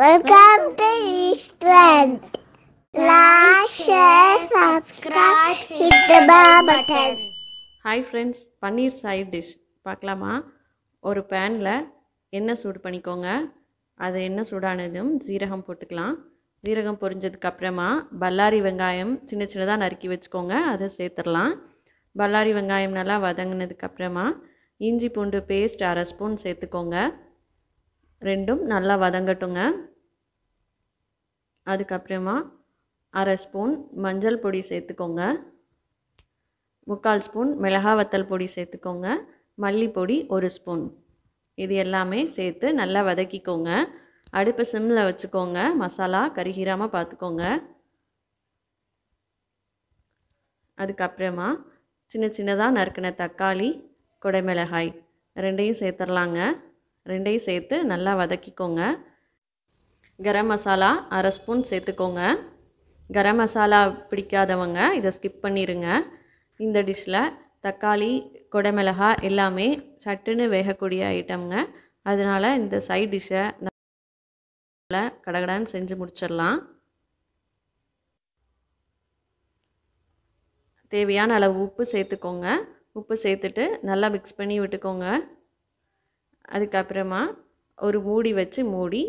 welcome to hi friends paneer side dish பார்க்கலாமா ஒரு பேனில் எண்ணெய் சூடு பண்ணிக்கோங்க அது எண்ணெய் சூடானதும் ஜீரகம் போட்டுக்கலாம் ஜீரகம் பொரிஞ்சதுக்கப்புறமா அப்புறமா பல்லாரி வெங்காயம் சின்ன சின்னதாக நறுக்கி வச்சுக்கோங்க அதை சேர்த்துடலாம் பல்லாரி வெங்காயம் நல்லா வதங்கினதுக்கப்புறமா இஞ்சி பூண்டு பேஸ்ட் அரை ஸ்பூன் சேர்த்துக்கோங்க ரெண்டும் நல்லா வதங்கட்டுங்க அதுக்கப்புறமா அரை ஸ்பூன் மஞ்சள் பொடி சேர்த்துக்கோங்க முக்கால் ஸ்பூன் மிளகா வத்தல் பொடி சேர்த்துக்கோங்க மல்லிப்பொடி ஒரு ஸ்பூன் இது எல்லாமே சேர்த்து நல்லா வதக்கிக்கோங்க அடுப்பு சிம்மில் வச்சுக்கோங்க மசாலா கருகிராமல் பார்த்துக்கோங்க அதுக்கப்புறமா சின்ன சின்னதாக நறுக்கின தக்காளி கொடை மிளகாய் ரெண்டையும் சேர்த்துடலாங்க ரெண்டையும் சேர்த்து நல்லா வதக்கிக்கோங்க கரம் மசாலா அரை ஸ்பூன் சேர்த்துக்கோங்க கரம் மசாலா பிடிக்காதவங்க இதை ஸ்கிப் பண்ணிடுங்க இந்த டிஷ்ஷில் தக்காளி மிளகா எல்லாமே சட்டுன்னு வேகக்கூடிய ஐட்டம்ங்க அதனால் இந்த சைட் டிஷ்ஷை கடகடான்னு செஞ்சு முடிச்சிடலாம் தேவையான அளவு உப்பு சேர்த்துக்கோங்க உப்பு சேர்த்துட்டு நல்லா மிக்ஸ் பண்ணி விட்டுக்கோங்க அதுக்கப்புறமா ஒரு மூடி வச்சு மூடி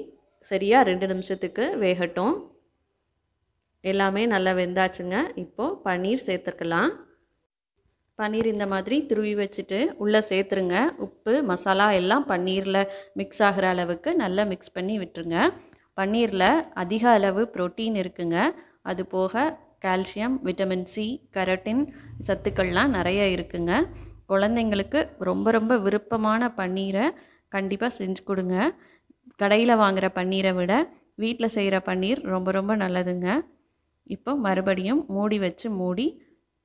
சரியாக ரெண்டு நிமிஷத்துக்கு வேகட்டும் எல்லாமே நல்லா வெந்தாச்சுங்க இப்போது பன்னீர் சேர்த்துக்கலாம் பன்னீர் இந்த மாதிரி துருவி வச்சுட்டு உள்ளே சேர்த்துருங்க உப்பு மசாலா எல்லாம் பன்னீரில் மிக்ஸ் ஆகிற அளவுக்கு நல்லா மிக்ஸ் பண்ணி விட்டுருங்க பன்னீரில் அதிக அளவு ப்ரோட்டீன் இருக்குங்க அது போக கால்சியம் விட்டமின் சி கரட்டின் சத்துக்கள்லாம் நிறைய இருக்குங்க குழந்தைங்களுக்கு ரொம்ப ரொம்ப விருப்பமான பன்னீரை கண்டிப்பாக செஞ்சு கொடுங்க கடையில் வாங்குகிற பன்னீரை விட வீட்டில் செய்கிற பன்னீர் ரொம்ப ரொம்ப நல்லதுங்க இப்போ மறுபடியும் மூடி வச்சு மூடி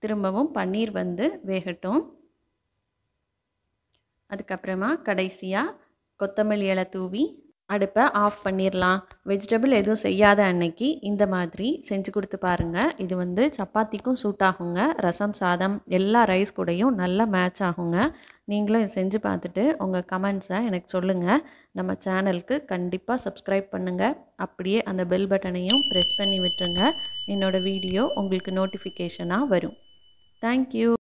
திரும்பவும் பன்னீர் வந்து வேகட்டும் அதுக்கப்புறமா கடைசியாக கொத்தமல்லி இலை தூவி அடுப்பை ஆஃப் பண்ணிடலாம் வெஜிடபிள் எதுவும் செய்யாத அன்னைக்கு இந்த மாதிரி செஞ்சு கொடுத்து பாருங்கள் இது வந்து சப்பாத்திக்கும் சூட் ஆகுங்க ரசம் சாதம் எல்லா ரைஸ் கூடையும் நல்லா மேட்ச் ஆகுங்க நீங்களும் செஞ்சு பார்த்துட்டு உங்கள் கமெண்ட்ஸை எனக்கு சொல்லுங்கள் நம்ம சேனலுக்கு கண்டிப்பாக சப்ஸ்கிரைப் பண்ணுங்கள் அப்படியே அந்த பெல் பட்டனையும் ப்ரெஸ் பண்ணி விட்டுருங்க என்னோடய வீடியோ உங்களுக்கு நோட்டிஃபிகேஷனாக வரும் தேங்க்யூ